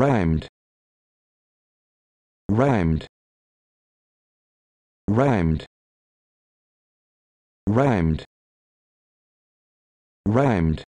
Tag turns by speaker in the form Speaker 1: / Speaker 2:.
Speaker 1: rhymed rhymed rhymed rhymed rhymed